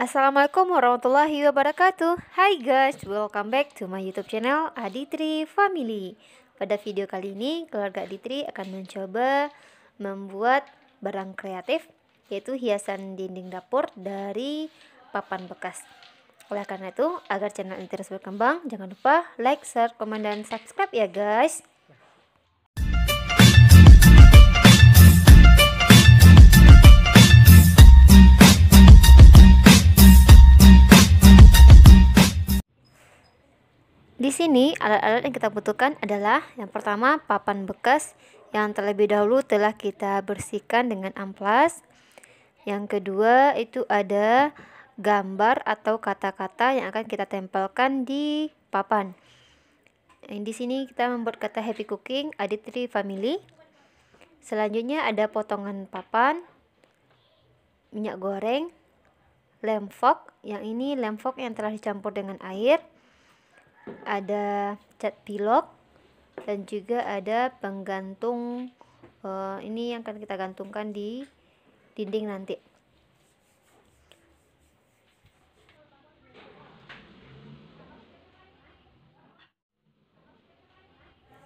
Assalamualaikum warahmatullahi wabarakatuh Hai guys, welcome back to my youtube channel Aditri Family Pada video kali ini, keluarga Aditri akan mencoba membuat barang kreatif Yaitu hiasan dinding dapur dari papan bekas Oleh karena itu, agar channel ini terus berkembang Jangan lupa like, share, komen, dan subscribe ya guys Di sini, alat-alat yang kita butuhkan adalah yang pertama papan bekas yang terlebih dahulu telah kita bersihkan dengan amplas. Yang kedua itu ada gambar atau kata-kata yang akan kita tempelkan di papan. Di sini kita membuat kata happy cooking aditri family. Selanjutnya ada potongan papan, minyak goreng, lem fog. Yang ini lem fog yang telah dicampur dengan air ada cat pilok dan juga ada penggantung uh, ini yang akan kita gantungkan di dinding nanti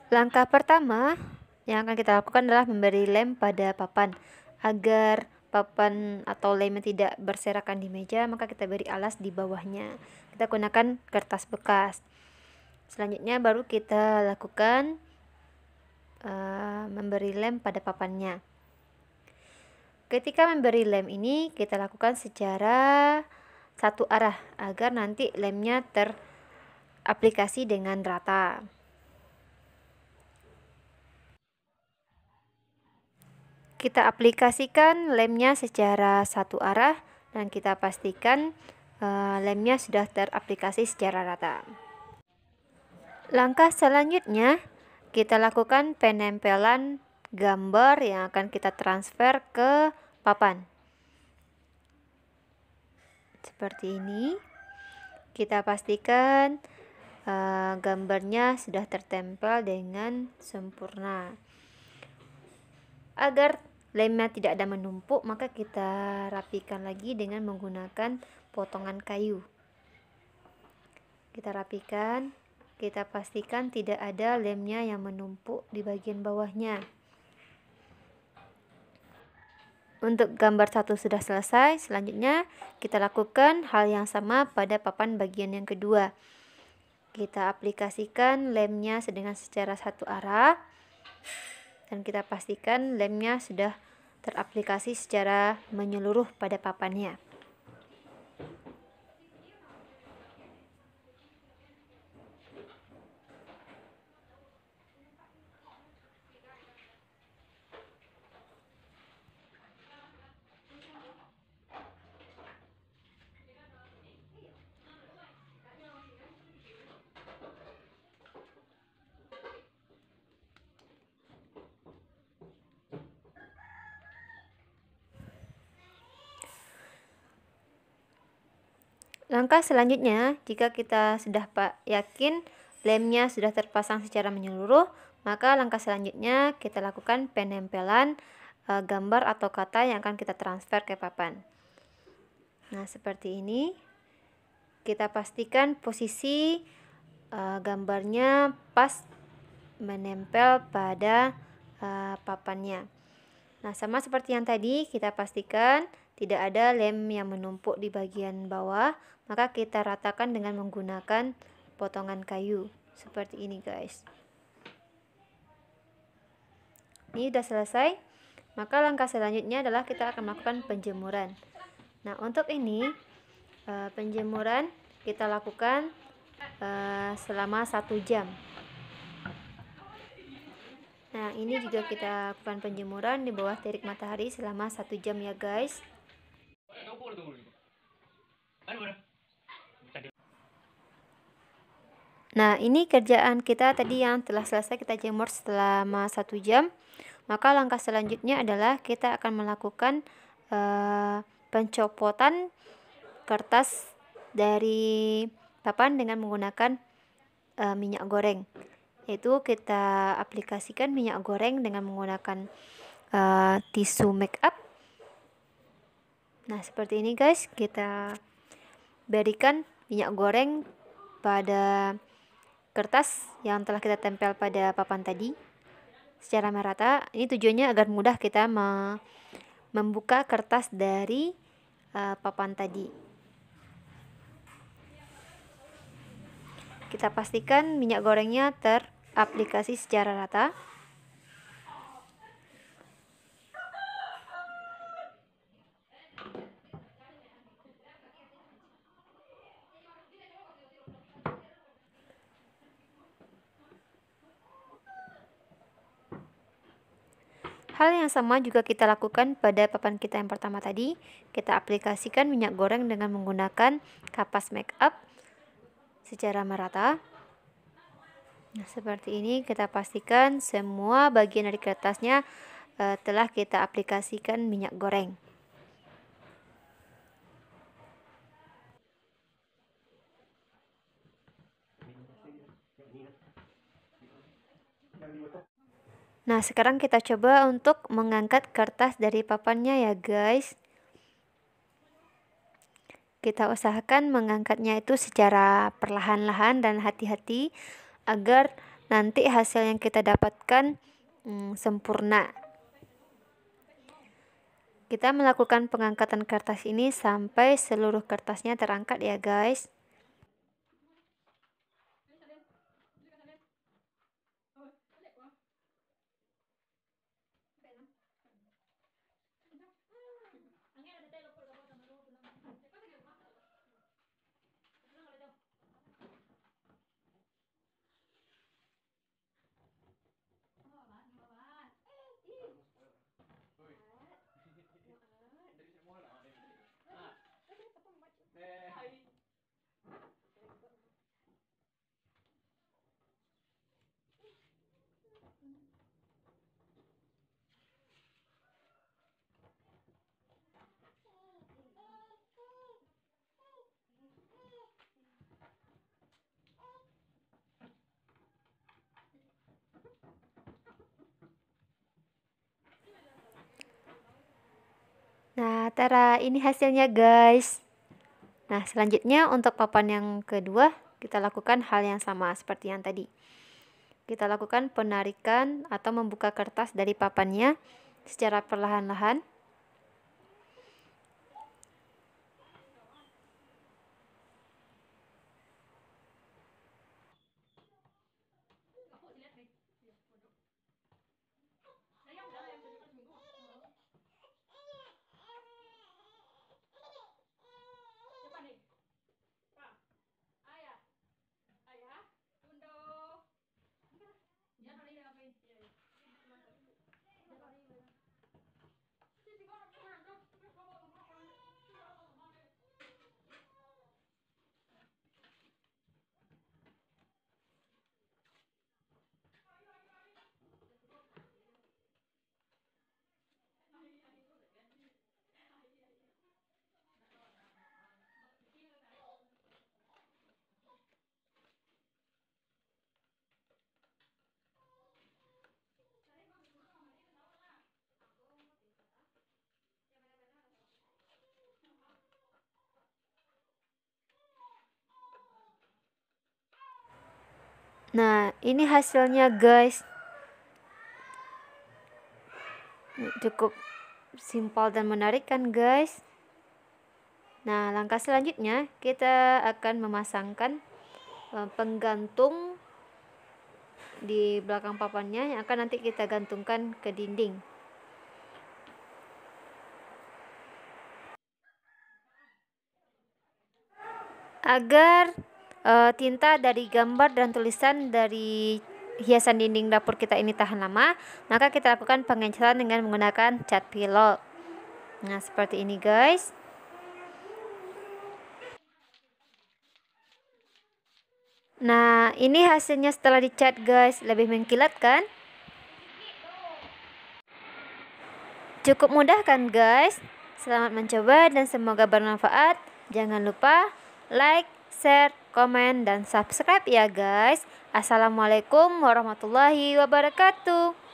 Langkah pertama yang akan kita lakukan adalah memberi lem pada papan agar papan atau lem tidak berserakan di meja, maka kita beri alas di bawahnya. Kita gunakan kertas bekas. Selanjutnya baru kita lakukan uh, memberi lem pada papannya. Ketika memberi lem ini kita lakukan secara satu arah agar nanti lemnya teraplikasi dengan rata. kita aplikasikan lemnya secara satu arah dan kita pastikan eh, lemnya sudah teraplikasi secara rata. Langkah selanjutnya, kita lakukan penempelan gambar yang akan kita transfer ke papan. Seperti ini. Kita pastikan eh, gambarnya sudah tertempel dengan sempurna. Agar lemnya tidak ada menumpuk, maka kita rapikan lagi dengan menggunakan potongan kayu. Kita rapikan, kita pastikan tidak ada lemnya yang menumpuk di bagian bawahnya. Untuk gambar satu sudah selesai, selanjutnya kita lakukan hal yang sama pada papan bagian yang kedua. Kita aplikasikan lemnya dengan secara satu arah dan kita pastikan lemnya sudah teraplikasi secara menyeluruh pada papannya. Langkah selanjutnya, jika kita sudah yakin lemnya sudah terpasang secara menyeluruh, maka langkah selanjutnya kita lakukan penempelan e, gambar atau kata yang akan kita transfer ke papan. Nah, seperti ini. Kita pastikan posisi e, gambarnya pas menempel pada e, papannya. Nah, sama seperti yang tadi, kita pastikan tidak ada lem yang menumpuk di bagian bawah, maka kita ratakan dengan menggunakan potongan kayu seperti ini guys ini sudah selesai maka langkah selanjutnya adalah kita akan melakukan penjemuran nah untuk ini eh, penjemuran kita lakukan eh, selama satu jam nah ini juga kita lakukan penjemuran di bawah terik matahari selama satu jam ya guys Nah, ini kerjaan kita tadi yang telah selesai kita jemur selama satu jam. Maka langkah selanjutnya adalah kita akan melakukan uh, pencopotan kertas dari papan dengan menggunakan uh, minyak goreng. Yaitu kita aplikasikan minyak goreng dengan menggunakan uh, tisu make up. Nah, seperti ini guys, kita berikan minyak goreng pada kertas yang telah kita tempel pada papan tadi secara merata. Ini tujuannya agar mudah kita me membuka kertas dari uh, papan tadi. Kita pastikan minyak gorengnya teraplikasi secara rata. Hal yang sama juga kita lakukan pada papan kita yang pertama tadi. Kita aplikasikan minyak goreng dengan menggunakan kapas make up secara merata. Nah, seperti ini kita pastikan semua bagian dari kertasnya eh, telah kita aplikasikan minyak goreng. Nah, sekarang kita coba untuk mengangkat kertas dari papannya ya, guys. Kita usahakan mengangkatnya itu secara perlahan-lahan dan hati-hati agar nanti hasil yang kita dapatkan hmm, sempurna. Kita melakukan pengangkatan kertas ini sampai seluruh kertasnya terangkat ya, guys. Nah, tara, ini hasilnya guys. Nah, selanjutnya untuk papan yang kedua, kita lakukan hal yang sama seperti yang tadi. Kita lakukan penarikan atau membuka kertas dari papannya secara perlahan-lahan. Nah, ini hasilnya guys. Cukup simpel dan menarik kan guys? Nah, langkah selanjutnya kita akan memasangkan eh, penggantung di belakang papannya yang akan nanti kita gantungkan ke dinding. Agar e, tinta dari gambar dan tulisan dari hiasan dinding dapur kita ini tahan lama, maka kita lakukan pengencelan dengan menggunakan cat pillow. Nah, seperti ini guys. Nah, ini hasilnya setelah dicat guys, lebih mengkilat kan? Cukup mudah kan guys? Selamat mencoba dan semoga bermanfaat. Jangan lupa like, share, komen, dan subscribe ya guys. Assalamualaikum warahmatullahi wabarakatuh.